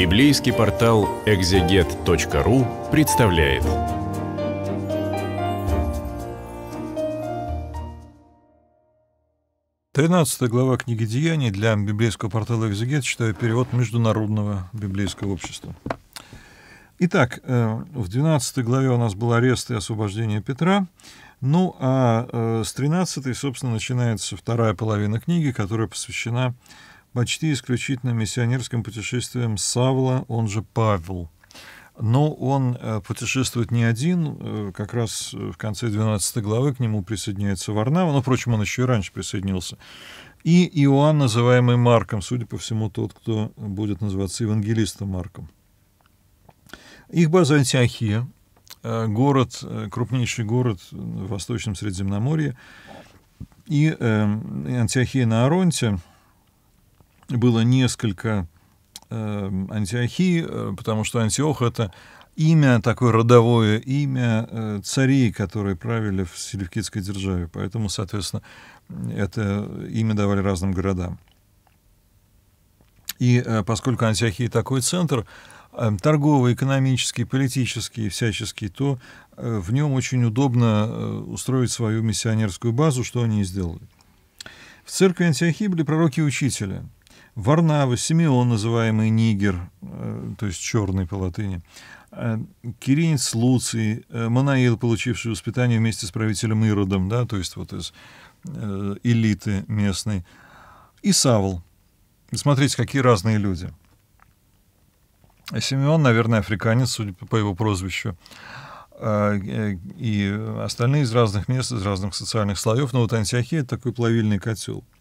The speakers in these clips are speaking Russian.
Библейский портал экзегет.ру представляет. Тринадцатая глава книги Деяний для библейского портала «Экзегет» читаю перевод Международного библейского общества. Итак, э, в 12 главе у нас был арест и освобождение Петра. Ну, а э, с 13, собственно, начинается вторая половина книги, которая посвящена почти исключительно миссионерским путешествием Савла, он же Павел. Но он э, путешествует не один, э, как раз э, в конце 12 главы к нему присоединяется Варнава, но, впрочем, он еще и раньше присоединился. И Иоанн, называемый Марком, судя по всему, тот, кто будет называться евангелистом Марком. Их база Антиохия, город, крупнейший город в Восточном Средиземноморье, и эм, Антиохия на Аронте – было несколько эм, э, Антиохий, потому что Антиох — это имя, такое родовое имя э, царей, которые правили в Селевкидской державе. Поэтому, соответственно, это имя давали разным городам. И э, поскольку Антиохия такой центр, эм, торговый, экономический, политический, всяческий, то э, в нем очень удобно э, устроить свою миссионерскую базу, что они и сделали. В церкви Антиохии были пророки учителя – Варнава, Симеон, называемый Нигер, э, то есть черный по латыни, э, Киринец Луций, э, Манаил, получивший воспитание вместе с правителем Иродом, да, то есть вот из элиты местной, и Савл. Смотрите, какие разные люди. Симеон, наверное, африканец, судя по его прозвищу и остальные из разных мест, из разных социальных слоев. Но вот Антиохия — это такой плавильный котел —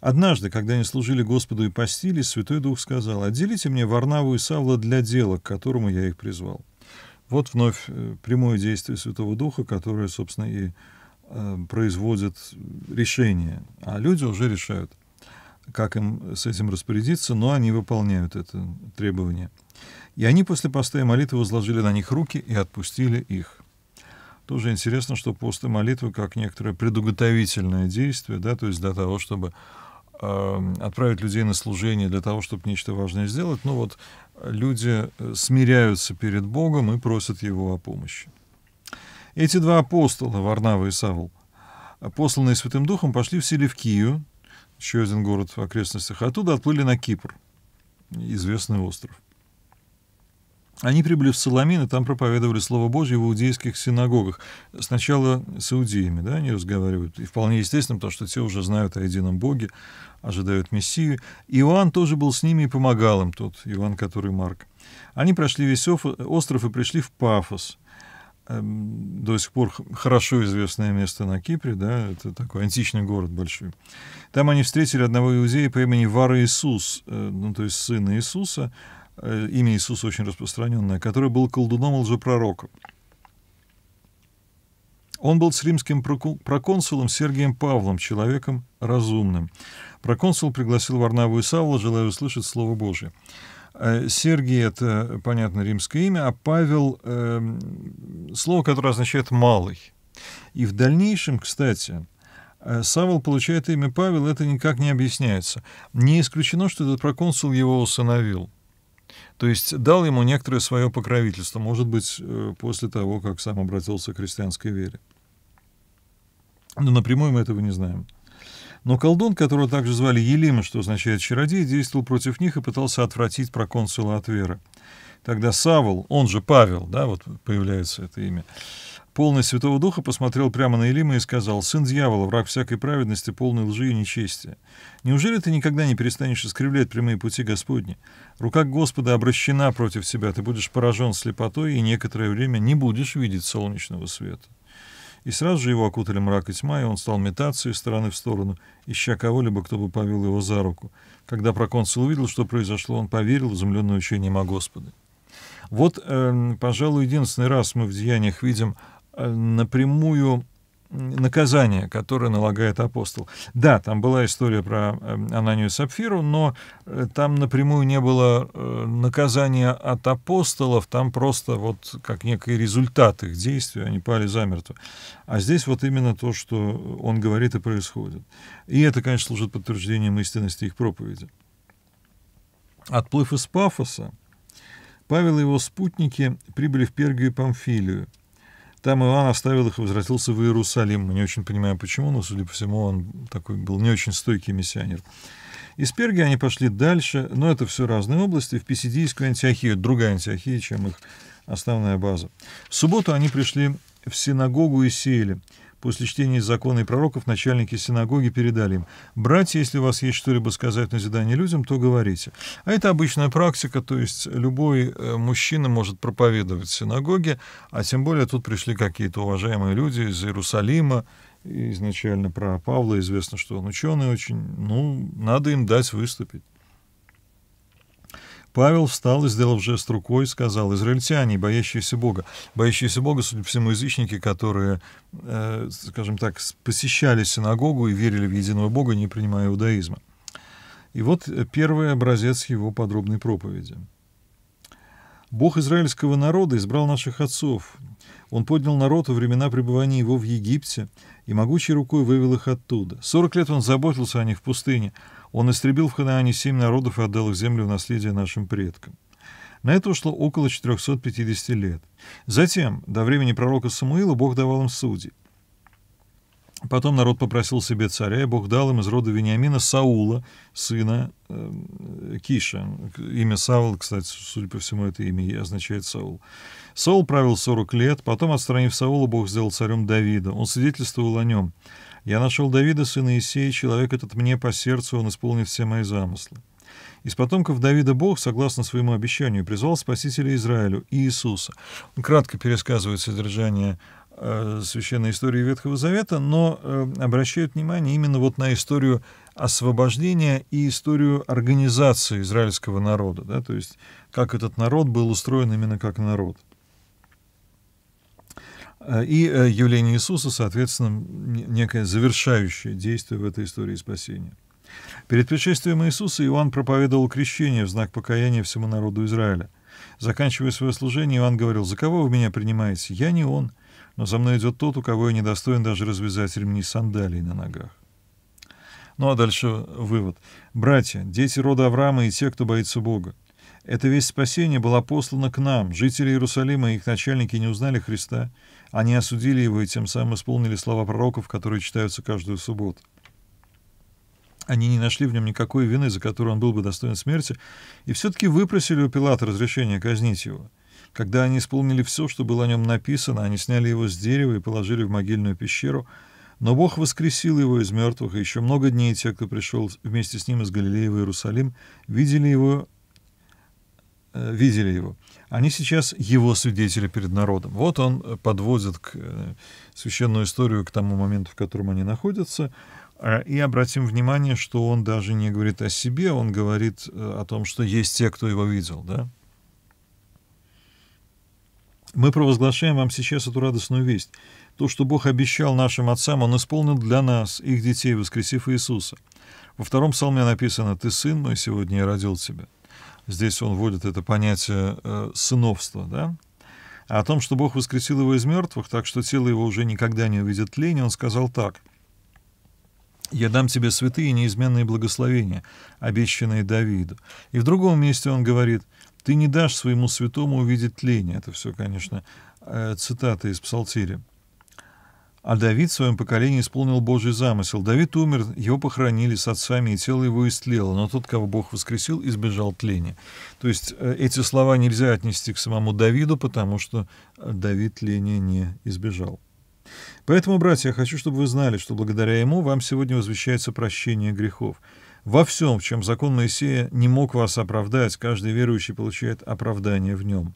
Однажды, когда они служили Господу и постились, Святой Дух сказал, «Отделите мне Варнаву и Савла для дела, к которому я их призвал». Вот вновь э, прямое действие Святого Духа, которое, собственно, и э, производит решение. А люди уже решают, как им с этим распорядиться, но они выполняют это требование. И они после поста и молитвы возложили на них руки и отпустили их. Тоже интересно, что пост молитвы как некоторое предуготовительное действие, да, то есть для того, чтобы э, отправить людей на служение, для того, чтобы нечто важное сделать. Ну вот люди э, смиряются перед Богом и просят Его о помощи. Эти два апостола, Варнава и Савл, посланные Святым Духом, пошли в Селевкию, еще один город в окрестностях, оттуда отплыли на Кипр, известный остров. Они прибыли в Соломин, и там проповедовали Слово Божье в иудейских синагогах. Сначала с иудеями, да, они разговаривают. И вполне естественно, потому что те уже знают о едином Боге, ожидают Мессию. Иоанн тоже был с ними и помогал им тот, Иоанн, который Марк. Они прошли весь остров и пришли в Пафос эм, до сих пор хорошо известное место на Кипре, да, это такой античный город большой. Там они встретили одного иудея по имени Вара Иисус, э, ну, то есть сына Иисуса, Э, имя Иисуса очень распространенное, который был колдуном и лжепророком. Он был с римским проконсулом Сергием Павлом, человеком разумным. Проконсул пригласил Варнаву и Савла, желая услышать Слово Божие. Э, Сергий — это, понятно, римское имя, а Павел э, — слово, которое означает «малый». И в дальнейшем, кстати, э, Савол получает имя Павел, это никак не объясняется. Не исключено, что этот проконсул его усыновил — то есть дал ему некоторое свое покровительство, может быть, э, после того, как сам обратился к христианской вере. Но напрямую мы этого не знаем. Но колдун, которого также звали Елима, что означает «чародей», действовал против них и пытался отвратить проконсула от веры. Тогда Савол, он же Павел, да, вот появляется это имя, полный Святого Духа, посмотрел прямо на Илима и сказал, «Сын дьявола, враг всякой праведности, полной лжи и нечестия. Неужели ты никогда не перестанешь искривлять прямые пути Господни? Рука Господа обращена против тебя, ты будешь поражен слепотой и некоторое время не будешь видеть солнечного света». И сразу же его окутали мрак и тьма, и он стал метаться из стороны в сторону, ища кого-либо, кто бы повел его за руку. Когда проконсул увидел, что произошло, он поверил в изумленное учение о Господе. Вот, э, пожалуй, единственный раз мы в деяниях видим Э, напрямую наказание, которое налагает апостол. Да, там была история про э, Ананию и Сапфиру, но э, там напрямую не было наказания от апостолов, там просто вот как некий результат их действий, они пали замертво. А здесь вот именно то, что он говорит и происходит. И это, конечно, служит подтверждением истинности их проповеди. Отплыв из Пафоса, Павел и его спутники прибыли в Пергию и Памфилию – там Иоанн оставил их и возвратился в Иерусалим. Не очень понимаю, почему, но, судя по всему, он такой был не очень стойкий миссионер. Из Перги они пошли дальше, но это все разные области, в Писидийскую Антиохию, другая Антиохия, чем их основная база. В субботу они пришли в синагогу и сели. После чтения закона и пророков начальники синагоги передали им, «Братья, если у вас есть что-либо сказать на зидание людям, то говорите». А это обычная практика, то есть любой э, мужчина может проповедовать в синагоге, а тем более тут пришли какие-то уважаемые люди из Иерусалима, изначально про Павла известно, что он ученый очень, ну, надо им дать выступить. Павел встал и, сделав жест рукой, сказал, израильтяне, боящиеся Бога, боящиеся Бога, судя по всему, язычники, которые, э, скажем так, посещали синагогу и верили в единого Бога, не принимая иудаизма. И вот э, первый образец его подробной проповеди. «Бог израильского народа избрал наших отцов. Он поднял народ во времена пребывания его в Египте и могучей рукой вывел их оттуда. Сорок лет он заботился о них в пустыне. Он истребил в Ханаане семь народов и отдал их землю в наследие нашим предкам. На это ушло около 450 лет. Затем, до времени пророка Самуила, Бог давал им судей. Потом народ попросил себе царя, и Бог дал им из рода Вениамина Саула, сына э, Киша. Имя Саул, кстати, судя по всему, это имя и означает Саул. Саул правил 40 лет, потом, отстранив Саула, Бог сделал царем Давида. Он свидетельствовал о нем. Я нашел Давида, сына Исея, человек этот мне по сердцу, он исполнит все мои замыслы. Из потомков Давида Бог, согласно своему обещанию, призвал Спасителя Израилю, Иисуса. Он кратко пересказывает содержание э, священной истории Ветхого Завета, но э, обращают внимание именно вот на историю освобождения и историю организации израильского народа, да, то есть как этот народ был устроен именно как народ. А, и э, явление Иисуса, соответственно, некое завершающее действие в этой истории спасения. Перед пришествием Иисуса Иоанн проповедовал крещение в знак покаяния всему народу Израиля. Заканчивая свое служение, Иоанн говорил, «За кого вы меня принимаете? Я не он, но за мной идет тот, у кого я недостоин даже развязать ремни сандалий на ногах». Ну а дальше вывод. «Братья, дети рода Авраама и те, кто боится Бога, эта весть спасения была послана к нам. Жители Иерусалима и их начальники не узнали Христа, они осудили его и тем самым исполнили слова пророков, которые читаются каждую субботу. Они не нашли в нем никакой вины, за которую он был бы достоин смерти, и все-таки выпросили у Пилата разрешение казнить его. Когда они исполнили все, что было о нем написано, они сняли его с дерева и положили в могильную пещеру, но Бог воскресил его из мертвых, и еще много дней те, кто пришел вместе с ним из Галилеи в Иерусалим, видели его Э, видели его. Они сейчас его свидетели перед народом. Вот он э, подводит к э, священную историю к тому моменту, в котором они находятся. И обратим внимание, что он даже не говорит о себе, он говорит о том, что есть те, кто его видел. Да? Мы провозглашаем вам сейчас эту радостную весть. То, что Бог обещал нашим отцам, Он исполнил для нас, их детей, воскресив Иисуса. Во втором псалме написано «Ты сын мой, сегодня я родил тебя» здесь он вводит это понятие э, сыновства, да, а о том, что Бог воскресил его из мертвых, так что тело его уже никогда не увидит тление, он сказал так. «Я дам тебе святые неизменные благословения, обещанные Давиду». И в другом месте он говорит, «Ты не дашь своему святому увидеть тление». Это все, конечно, э, цитаты из Псалтири. А Давид в своем поколении исполнил Божий замысел. Давид умер, его похоронили с отцами, и тело его истлело, но тот, кого Бог воскресил, избежал тления. То есть э, эти слова нельзя отнести к самому Давиду, потому что э, Давид тления не избежал. Поэтому, братья, я хочу, чтобы вы знали, что благодаря ему вам сегодня возвещается прощение грехов. Во всем, в чем закон Моисея не мог вас оправдать, каждый верующий получает оправдание в нем.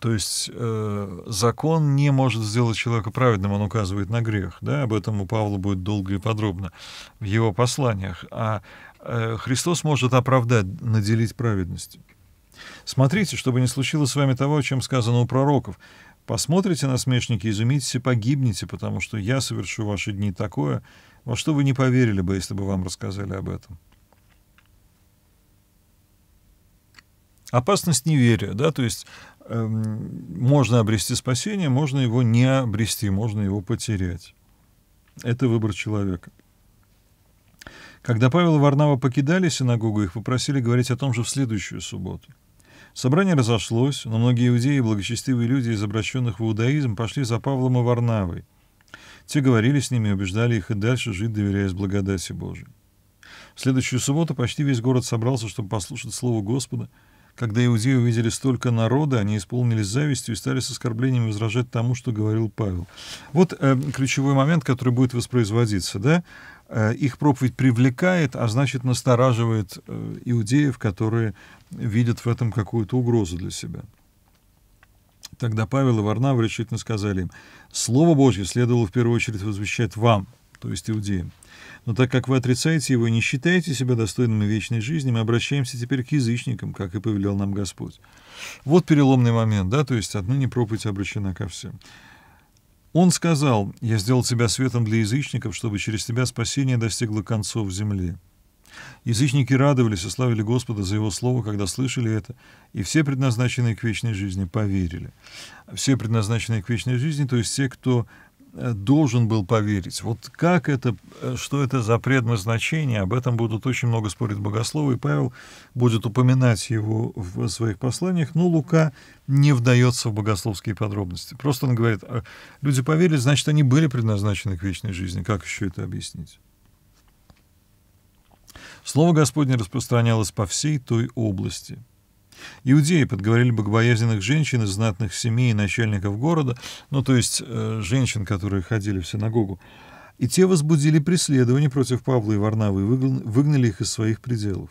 То есть э, закон не может сделать человека праведным, он указывает на грех. Да? Об этом у Павла будет долго и подробно в его посланиях. А э, Христос может оправдать, наделить праведностью. Смотрите, чтобы не случилось с вами того, чем сказано у пророков. Посмотрите на смешники, изумитесь и погибнете, потому что я совершу ваши дни такое, во что вы не поверили бы, если бы вам рассказали об этом. Опасность неверия, да, то есть Эм, можно обрести спасение, можно его не обрести, можно его потерять. Это выбор человека. Когда Павел и Варнава покидали синагогу, их попросили говорить о том же в следующую субботу. Собрание разошлось, но многие иудеи и благочестивые люди из обращенных в иудаизм пошли за Павлом и Варнавой. Те говорили с ними убеждали их и дальше жить, доверяясь благодати Божией. В следующую субботу почти весь город собрался, чтобы послушать Слово Господа — когда иудеи увидели столько народа, они исполнились завистью и стали с оскорблением возражать тому, что говорил Павел. Вот э, ключевой момент, который будет воспроизводиться, да? Э, их проповедь привлекает, а значит настораживает э, иудеев, которые видят в этом какую-то угрозу для себя. Тогда Павел и Варнава решительно сказали им, «Слово Божье следовало в первую очередь возвещать вам, то есть иудеям. Но так как вы отрицаете его и не считаете себя достойными вечной жизни, мы обращаемся теперь к язычникам, как и повелел нам Господь. Вот переломный момент, да, то есть отныне проповедь обращена ко всем. Он сказал, «Я сделал тебя светом для язычников, чтобы через тебя спасение достигло концов земли». Язычники радовались и славили Господа за Его Слово, когда слышали это, и все предназначенные к вечной жизни поверили. Все предназначенные к вечной жизни, то есть те, кто Э, должен был поверить. Вот как это, э, что это за предназначение, об этом будут очень много спорить богословы, и Павел будет упоминать его в своих посланиях, но Лука не вдается в богословские подробности. Просто он говорит, «А, люди поверили, значит, они были предназначены к вечной жизни. Как еще это объяснить? Слово Господне распространялось по всей той области – Иудеи подговорили богобоязненных женщин из знатных семей и начальников города, ну то есть э, женщин, которые ходили в синагогу, и те возбудили преследование против Павла и Варнавы и выгнали их из своих пределов.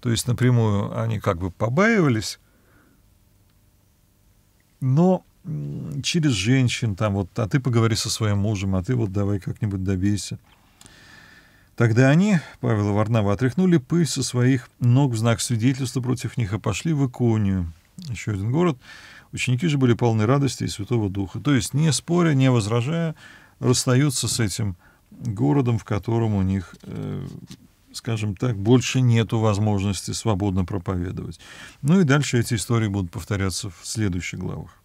То есть напрямую они как бы побаивались, но через женщин там вот, а ты поговори со своим мужем, а ты вот давай как-нибудь добейся. Тогда они, Павел и Варнава, отряхнули пыль со своих ног в знак свидетельства против них и пошли в Иконию, еще один город. Ученики же были полны радости и Святого Духа. То есть, не споря, не возражая, расстаются с этим городом, в котором у них, э, скажем так, больше нету возможности свободно проповедовать. Ну и дальше эти истории будут повторяться в следующих главах.